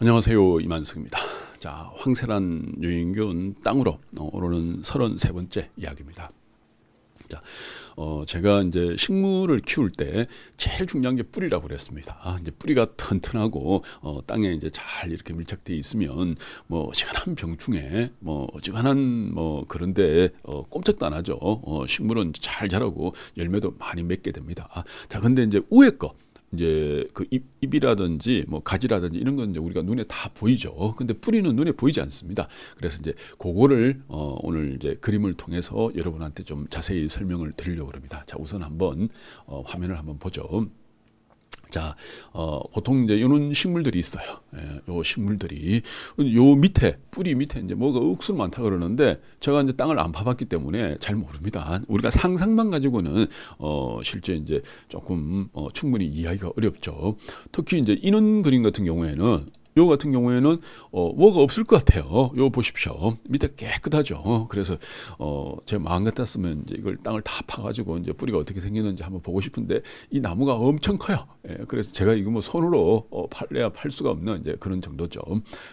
안녕하세요 이만승입니다. 자 황세란 유인균 땅으로 어, 오늘은 33번째 이야기입니다. 자, 어, 제가 이제 식물을 키울 때 제일 중요한 게 뿌리라고 그랬습니다. 아, 이제 뿌리가 튼튼하고 어, 땅에 이제 잘 이렇게 밀착돼 있으면 뭐 시간한 병충해 뭐 어지간한 뭐 그런데 어, 꼼짝도 안 하죠. 어, 식물은 잘 자라고 열매도 많이 맺게 됩니다. 아, 자, 근데 이제 우에 거 이제 그 잎, 잎이라든지 뭐 가지라든지 이런 건 이제 우리가 눈에 다 보이죠. 근데 뿌리는 눈에 보이지 않습니다. 그래서 이제 그거를 어, 오늘 이제 그림을 통해서 여러분한테 좀 자세히 설명을 드리려고 합니다. 자, 우선 한번 어, 화면을 한번 보죠. 자, 어, 보통 이제 이런 식물들이 있어요. 예, 요 식물들이 요 밑에 뿌리 밑에 이제 뭐가 억수로 많다 그러는데 제가 이제 땅을 안 파봤기 때문에 잘 모릅니다. 우리가 상상만 가지고는 어, 실제 이제 조금 어, 충분히 이해하기가 어렵죠. 특히 이제 인원 그림 같은 경우에는 요 같은 경우에는 어, 뭐가 없을 것 같아요. 요 보십시오. 밑에 깨끗하죠. 그래서 어, 제 마음 같았으면 이제 이걸 땅을 다 파가지고 이제 뿌리가 어떻게 생겼는지 한번 보고 싶은데 이 나무가 엄청 커요. 예, 그래서 제가 이거 뭐 손으로 어, 팔래야 팔 수가 없는 이제 그런 정도죠.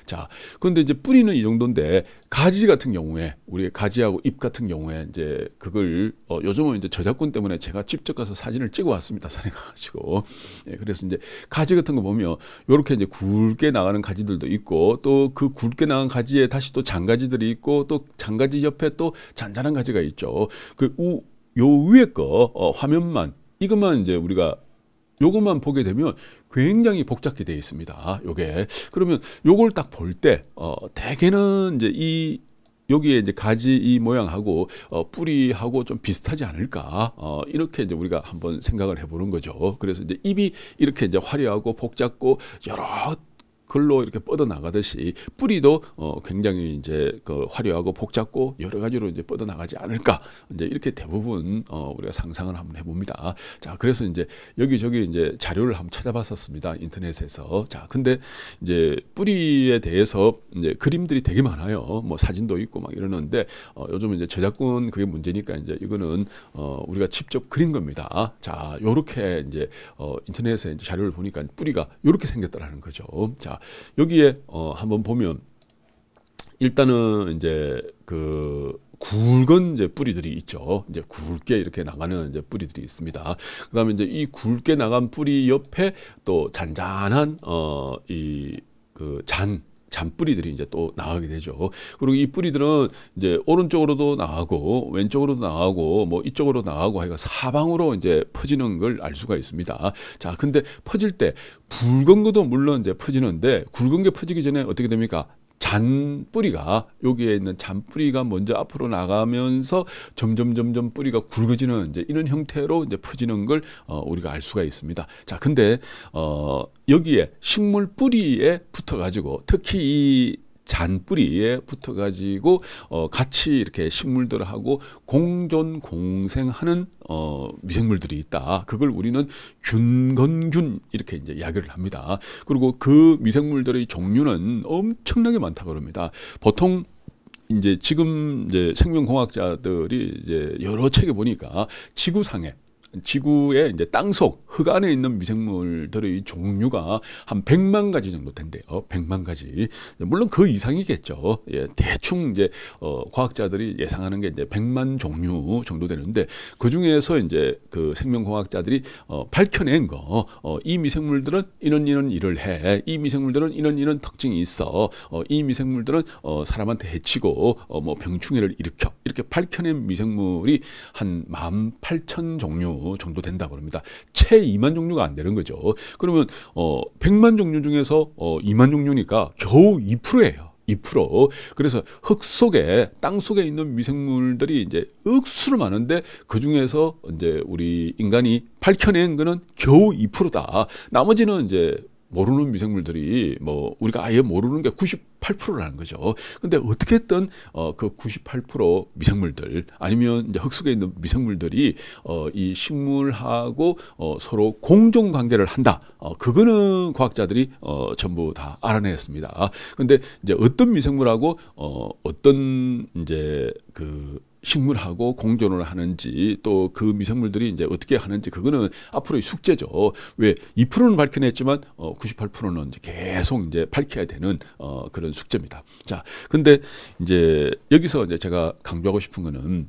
자, 그런데 이제 뿌리는 이 정도인데 가지 같은 경우에 우리 가지하고 잎 같은 경우에 이제 그걸 어, 요즘은 이제 저작권 때문에 제가 직접 가서 사진을 찍어 왔습니다. 산에 가가지고 예, 그래서 이제 가지 같은 거 보면 요렇게 이제 굵게 나가 나가는 가지들도 있고 또 그 굵게 나간 가지에 다시 또 장가지들이 있고 또 장가지 옆에 또 잔잔한 가지가 있죠. 그 우 요 위에 거 어, 화면만 이것만 이제 우리가 요것만 보게 되면 굉장히 복잡하게 되어 있습니다. 아, 요게 그러면 요걸 딱 볼 때 어, 대개는 이제 이 여기에 이제 가지 이 모양하고 어, 뿌리하고 좀 비슷하지 않을까 어, 이렇게 이제 우리가 한번 생각을 해보는 거죠. 그래서 이제 입이 이렇게 이제 화려하고 복잡고 여러 글로 이렇게 뻗어 나가듯이 뿌리도 어, 굉장히 이제 그 화려하고 복잡고 여러 가지로 이제 뻗어 나가지 않을까 이제 이렇게 대부분 어, 우리가 상상을 한번 해봅니다. 자 그래서 이제 여기저기 이제 자료를 한번 찾아봤었습니다 인터넷에서 자 근데 이제 뿌리에 대해서 이제 그림들이 되게 많아요. 뭐 사진도 있고 막 이러는데 어, 요즘 이제 저작권 그게 문제니까 이제 이거는 어, 우리가 직접 그린 겁니다. 자 요렇게 이제 어, 인터넷에 이제 자료를 보니까 뿌리가 요렇게 생겼다라는 거죠. 자 여기에 어, 한번 보면 일단은 이제 그 굵은 이제 뿌리들이 있죠. 이제 굵게 이렇게 나가는 이제 뿌리들이 있습니다. 그다음에 이제 이 굵게 나간 뿌리 옆에 또 잔잔한 어이그잔 잔뿌리들이 이제 또 나가게 되죠. 그리고 이 뿌리들은 이제 오른쪽으로도 나가고 왼쪽으로도 나가고 뭐 이쪽으로 나가고 하여 사방으로 이제 퍼지는 걸 알 수가 있습니다. 자, 근데 퍼질 때 붉은 것도 물론 이제 퍼지는데 굵은 게 퍼지기 전에 어떻게 됩니까? 잔 뿌리가 여기에 있는 잔 뿌리가 먼저 앞으로 나가면서 점점 점점 뿌리가 굵어지는 이제 이런 형태로 이제 퍼지는 걸 어, 우리가 알 수가 있습니다. 자, 근데 어 여기에 식물 뿌리에 붙어 가지고 특히 이 잔뿌리에 붙어가지고 어, 같이 이렇게 식물들하고 공존 공생하는 어, 미생물들이 있다. 그걸 우리는 균건균 이렇게 이제 이야기를 합니다. 그리고 그 미생물들의 종류는 엄청나게 많다 그럽니다. 보통 이제 지금 이제 생명공학자들이 이제 여러 책에 보니까 지구상에 지구의 이제 땅속 흙 안에 있는 미생물들의 종류가 한 100만 가지 정도 된대요. 100만 어, 가지. 물론 그 이상이겠죠. 예, 대충 이제 어, 과학자들이 예상하는 게 이제 100만 종류 정도 되는데 그 중에서 이제 그 생명공학자들이 어, 밝혀낸 거, 어, 이 미생물들은 이런 이런 일을 해, 이 미생물들은 이런 이런 특징이 있어, 어, 이 미생물들은 어, 사람한테 해치고 어, 뭐 병충해를 일으켜 이렇게 밝혀낸 미생물이 한 18,000 종류 정도 된다 그럽니다. 채 2만 종류가 안 되는 거죠. 그러면 어 100만 종류 중에서 어 2만 종류니까 겨우 2%예요. 2% 그래서 흙 속에 땅 속에 있는 미생물들이 이제 억수로 많은데 그 중에서 이제 우리 인간이 밝혀낸 거는 겨우 2%다. 나머지는 이제 모르는 미생물들이 뭐 우리가 아예 모르는 게 98%라는 거죠. 근데 어떻게든 어, 그 98% 미생물들 아니면 이제 흙속에 있는 미생물들이 어, 이 식물하고 어, 서로 공존 관계를 한다. 어, 그거는 과학자들이 어, 전부 다 알아냈습니다. 근데 이제 어떤 미생물하고 어, 어떤 이제 그 식물하고 공존을 하는지 또 그 미생물들이 이제 어떻게 하는지 그거는 앞으로의 숙제죠. 왜 2%는 밝혀냈지만 어 98%는 이제 계속 이제 밝혀야 되는 어 그런 숙제입니다. 자, 근데 이제 여기서 이제 제가 강조하고 싶은 거는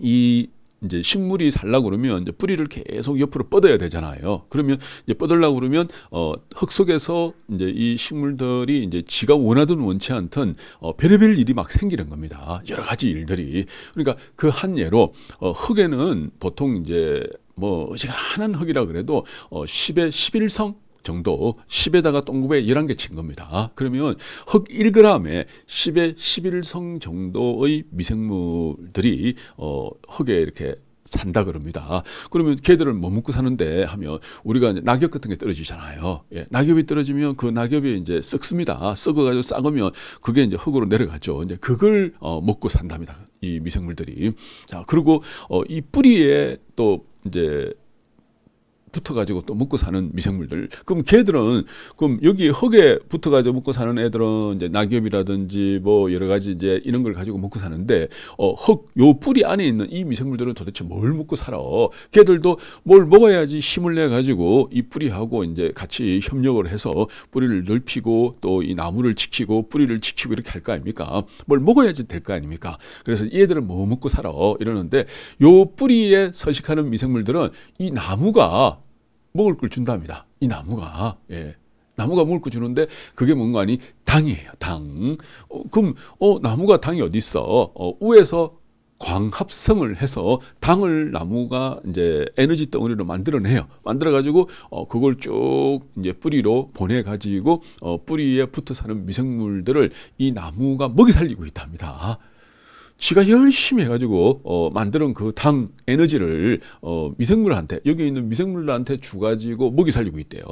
이 이제 식물이 살라 그러면 이제 뿌리를 계속 옆으로 뻗어야 되잖아요. 그러면 이제 뻗으려고 그러면 어, 흙 속에서 이제 이 식물들이 이제 지가 원하든 원치 않든 어, 별의별 일이 막 생기는 겁니다. 여러 가지 일들이. 그러니까 그 한 예로 어, 흙에는 보통 이제 뭐 어지간한 흙이라 그래도 어, 10의 11성 정도 10에다가 동급에 11개 친 겁니다. 그러면 흙 1g에 10에 11성 정도의 미생물들이 어, 흙에 이렇게 산다 그럽니다. 그러면 개들을못 뭐 먹고 사는데 하면 우리가 낙엽 같은 게 떨어지잖아요. 예, 낙엽이 떨어지면 그 낙엽이 이제 썩습니다. 썩어가지고 싸으면 그게 이제 흙으로 내려가죠. 이제 그걸 어, 먹고 산답니다. 이 미생물들이. 자, 그리고 어, 이 뿌리에 또 이제 붙어가지고 또 먹고 사는 미생물들. 그럼 걔들은 그럼 여기 흙에 붙어가지고 먹고 사는 애들은 이제 낙엽이라든지 뭐 여러 가지 이제 이런 걸 가지고 먹고 사는데 어, 흙 요 뿌리 안에 있는 이 미생물들은 도대체 뭘 먹고 살아? 걔들도 뭘 먹어야지 힘을 내 가지고 이 뿌리하고 이제 같이 협력을 해서 뿌리를 넓히고 또 이 나무를 지키고 뿌리를 지키고 이렇게 할 거 아닙니까? 뭘 먹어야지 될 거 아닙니까? 그래서 얘들은 뭐 먹고 살아? 이러는데 요 뿌리에 서식하는 미생물들은 이 나무가 먹을 걸 준답니다. 이 나무가. 예. 나무가 먹을 걸 주는데 그게 뭔가 아니 당이에요. 당. 어, 그럼 어 나무가 당이 어디 있어? 어, 우에서 광합성을 해서 당을 나무가 이제 에너지 덩어리로 만들어내요. 만들어가지고 어 그걸 쭉 이제 뿌리로 보내가지고 어 뿌리에 붙어 사는 미생물들을 이 나무가 먹이 살리고 있답니다. 지가 열심히 해가지고 어, 만드는 그 당 에너지를 어, 미생물한테 여기 있는 미생물들한테 주가지고 먹이 살리고 있대요.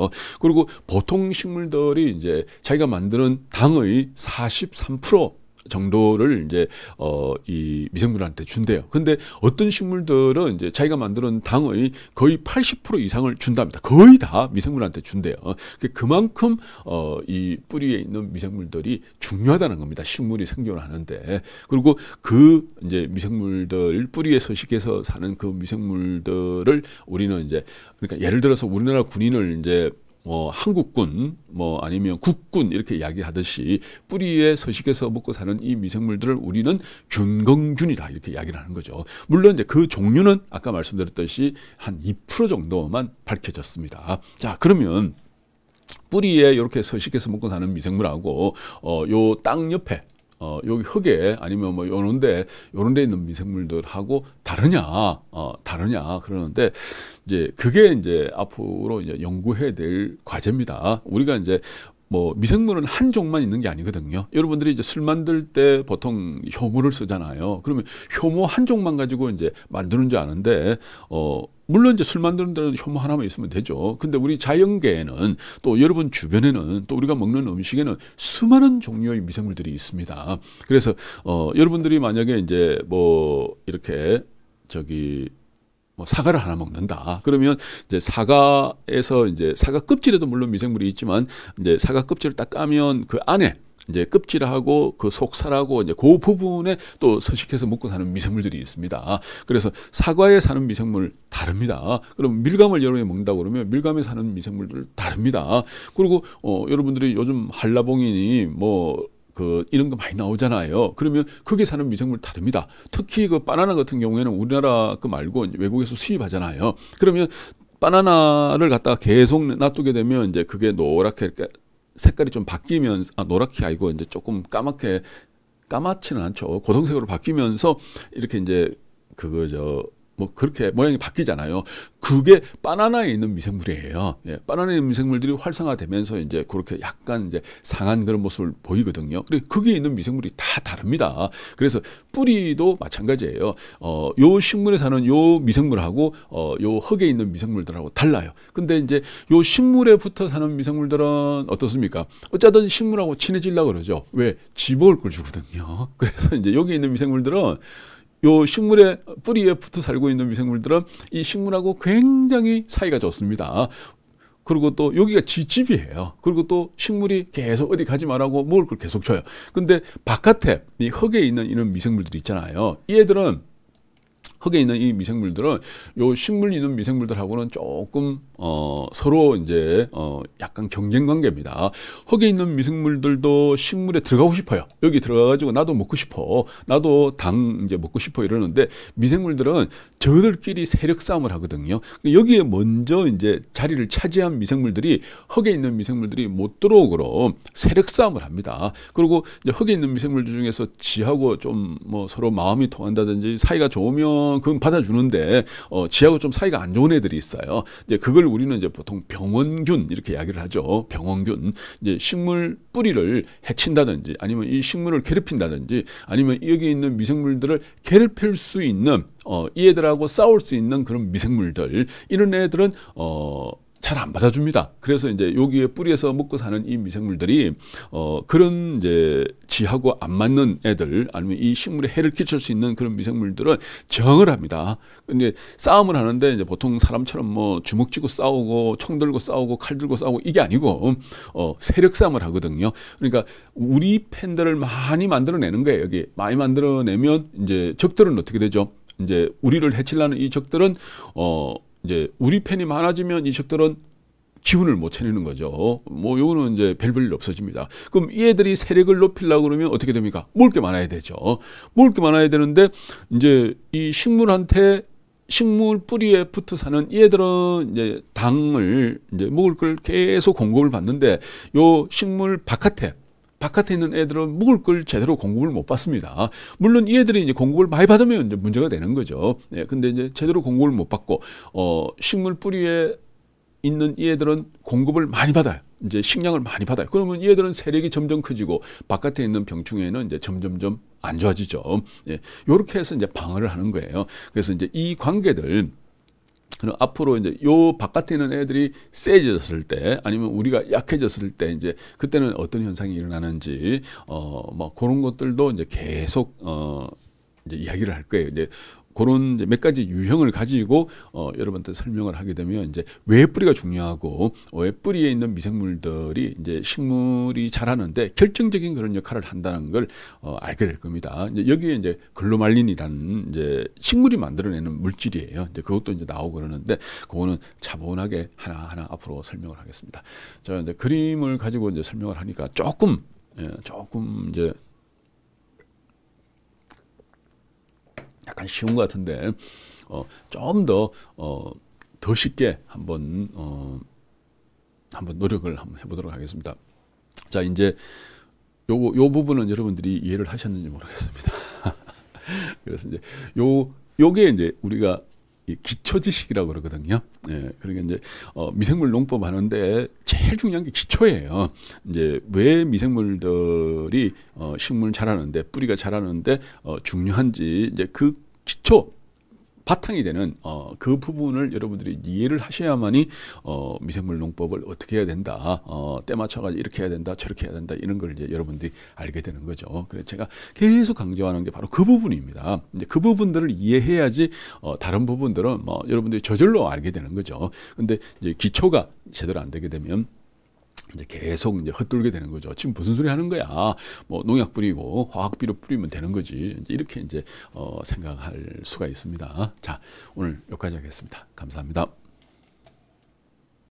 그리고 보통 식물들이 이제 자기가 만드는 당의 43% 정도를 이제 어이 미생물한테 준대요. 근데 어떤 식물들은 이제 자기가 만드는 당의 거의 80% 이상을 준답니다. 거의 다 미생물한테 준대요. 어, 그 그만큼 어이 뿌리에 있는 미생물들이 중요하다는 겁니다. 식물이 생존을 하는데 그리고 그 이제 미생물들 뿌리에 서식해서 사는 그 미생물들을 우리는 이제 그러니까 예를 들어서 우리나라 군인을 이제 뭐 한국군 뭐 아니면 국군 이렇게 이야기하듯이 뿌리에 서식해서 먹고 사는 이 미생물들을 우리는 균건균이다 이렇게 이야기를 하는 거죠. 물론 이제 그 종류는 아까 말씀드렸듯이 한 2% 정도만 밝혀졌습니다. 자 그러면 뿌리에 이렇게 서식해서 먹고 사는 미생물하고 어 요 땅 옆에 어, 여기 흙에 아니면 뭐 요런데 요런데 있는 미생물들하고 다르냐 어, 다르냐 그러는데 이제 그게 이제 앞으로 이제 연구해야 될 과제입니다. 우리가 이제 뭐 미생물은 한 종만 있는 게 아니거든요. 여러분들이 이제 술 만들 때 보통 효모를 쓰잖아요. 그러면 효모 한 종만 가지고 이제 만드는 줄 아는데 어 물론 이제 술 만드는 데는 효모 하나만 있으면 되죠. 근데 우리 자연계에는 또 여러분 주변에는 또 우리가 먹는 음식에는 수많은 종류의 미생물들이 있습니다. 그래서 어 여러분들이 만약에 이제 뭐 이렇게 저기 뭐 사과를 하나 먹는다. 그러면 이제 사과에서 이제 사과 껍질에도 물론 미생물이 있지만 이제 사과 껍질을 딱 까면 그 안에 이제 껍질하고 그 속살하고 이제 그 부분에 또 서식해서 먹고 사는 미생물들이 있습니다. 그래서 사과에 사는 미생물 다릅니다. 그럼 밀감을 여름에 먹는다고 그러면 밀감에 사는 미생물들 다릅니다. 그리고 어, 여러분들이 요즘 한라봉이니 뭐그 이런 거 많이 나오잖아요. 그러면 거기에 사는 미생물 다릅니다. 특히 그 바나나 같은 경우에는 우리나라 그 말고 외국에서 수입하잖아요. 그러면 바나나를 갖다가 계속 놔두게 되면 이제 그게 노랗게 색깔이 좀바뀌면 아, 노랗게 아니고 이제 조금 까맣게 까맣지는 않죠. 고동색으로 바뀌면서 이렇게 이제 그거 저뭐 그렇게 모양이 바뀌잖아요. 그게 바나나에 있는 미생물이에요. 예, 바나나에 있는 미생물들이 활성화되면서 이제 그렇게 약간 이제 상한 그런 모습을 보이거든요. 그래 거기에 있는 미생물이 다 다릅니다. 그래서 뿌리도 마찬가지예요. 어, 요 식물에 사는 요 미생물하고 어, 요 흙에 있는 미생물들하고 달라요. 근데 이제 요 식물에 붙어 사는 미생물들은 어떻습니까? 어쨌든 식물하고 친해지려고 그러죠. 왜? 집어올 걸 주거든요. 그래서 이제 여기 있는 미생물들은 요 식물의 뿌리에 붙어 살고 있는 미생물들은 이 식물하고 굉장히 사이가 좋습니다. 그리고 또 여기가 지집이에요. 그리고 또 식물이 계속 어디 가지 말라고 먹을 걸 계속 줘요. 근데 바깥에 이 흙에 있는 이런 미생물들이 있잖아요. 얘들은 흙에 있는 이 미생물들은 요 식물 있는 미생물들하고는 조금 어, 서로 이제 어, 약간 경쟁 관계입니다. 흙에 있는 미생물들도 식물에 들어가고 싶어요. 여기 들어가가지고 나도 먹고 싶어. 나도 당 이제 먹고 싶어 이러는데 미생물들은 저들끼리 세력 싸움을 하거든요. 여기에 먼저 이제 자리를 차지한 미생물들이 흙에 있는 미생물들이 못 들어오도록 세력 싸움을 합니다. 그리고 이제 흙에 있는 미생물들 중에서 지하고 좀 뭐 서로 마음이 통한다든지 사이가 좋으면 하면 그건 받아주는데 어, 지하고 좀 사이가 안 좋은 애들이 있어요. 이제 그걸 우리는 이제 보통 병원균 이렇게 이야기를 하죠. 병원균 이제 식물 뿌리를 해친다든지 아니면 이 식물을 괴롭힌다든지 아니면 여기 있는 미생물들을 괴롭힐 수 있는 어, 이 애들하고 싸울 수 있는 그런 미생물들 이런 애들은 어 잘안 받아줍니다. 그래서 이제 여기에 뿌리에서 먹고 사는 이 미생물들이 어 그런 이제 지하고 안 맞는 애들 아니면 이 식물에 해를 끼칠 수 있는 그런 미생물들은 저항을 합니다. 근데 싸움을 하는데 이제 보통 사람처럼 뭐 주먹 쥐고 싸우고 총 들고 싸우고 칼 들고 싸우고 이게 아니고 어 세력 싸움을 하거든요. 그러니까 우리 팬들을 많이 만들어내는 거예요. 여기 많이 만들어내면 이제 적들은 어떻게 되죠? 이제 우리를 해치려는 이 적들은 어 이제 우리 팬이 많아지면 이식들은 기운을 못채리는 거죠. 뭐 요거는 이제 별볼일 없어집니다. 그럼 이 애들이 세력을 높이려고 그러면 어떻게 됩니까? 먹게 많아야 되죠. 먹게 많아야 되는데 이제 이 식물한테 식물 뿌리에 붙어 사는 이 애들은 이제 당을 이제 먹을 걸 계속 공급을 받는데 요 식물 바깥에 바깥에 있는 애들은 먹을 걸 제대로 공급을 못 받습니다. 물론 이 애들이 이제 공급을 많이 받으면 이제 문제가 되는 거죠. 예, 근데 이제 제대로 공급을 못 받고 어 식물 뿌리에 있는 이 애들은 공급을 많이 받아요. 이제 식량을 많이 받아요. 그러면 이 애들은 세력이 점점 커지고 바깥에 있는 병충해는 이제 점점점 안 좋아지죠. 예, 요렇게 해서 이제 방어를 하는 거예요. 그래서 이제 이 관계들 그럼 앞으로 이제 요 바깥에 있는 애들이 세졌을 때 아니면 우리가 약해졌을 때 이제 그때는 어떤 현상이 일어나는지 어뭐 그런 것들도 이제 계속 어 이제 이야기를 할 거예요. 이제 그런 이제 몇 가지 유형을 가지고 어, 여러분한테 설명을 하게 되면 이제 왜 뿌리가 중요하고 왜 어, 뿌리에 있는 미생물들이 이제 식물이 자라는데 결정적인 그런 역할을 한다는 걸 어, 알게 될 겁니다. 이제 여기에 이제 글로말린이라는 이제 식물이 만들어내는 물질이에요. 이제 그것도 이제 나오고 그러는데 그거는 차분하게 하나하나 앞으로 설명을 하겠습니다. 자 이제 그림을 가지고 이제 설명을 하니까 조금 예, 조금 이제 약간 쉬운 것 같은데 어, 좀더더 어, 더 쉽게 한번 어, 한번 노력을 한번 해보도록 하겠습니다. 자 이제 요거 요 부분은 여러분들이 이해를 하셨는지 모르겠습니다. 그래서 이제 요 요게 이제 우리가 기초 지식이라고 그러거든요. 예, 그러니까 이제 어, 미생물 농법 하는데 제일 중요한 게 기초예요. 이제 왜 미생물들이 어, 식물 자라는데 뿌리가 자라는데 어, 중요한지 이제 그 기초 바탕이 되는 어, 그 부분을 여러분들이 이해를 하셔야만이 어, 미생물 농법을 어떻게 해야 된다. 어, 때 맞춰가지고 이렇게 해야 된다. 저렇게 해야 된다. 이런 걸 이제 여러분들이 알게 되는 거죠. 그래서 제가 계속 강조하는 게 바로 그 부분입니다. 이제 그 부분들을 이해해야지 어, 다른 부분들은 뭐 여러분들이 저절로 알게 되는 거죠. 근데 이제 기초가 제대로 안 되게 되면 이제 계속 이제 헛돌게 되는 거죠. 지금 무슨 소리 하는 거야? 뭐 농약 뿌리고 화학 비료 뿌리면 되는 거지. 이제 이렇게 이제 어, 생각할 수가 있습니다. 자, 오늘 여기까지 하겠습니다. 감사합니다.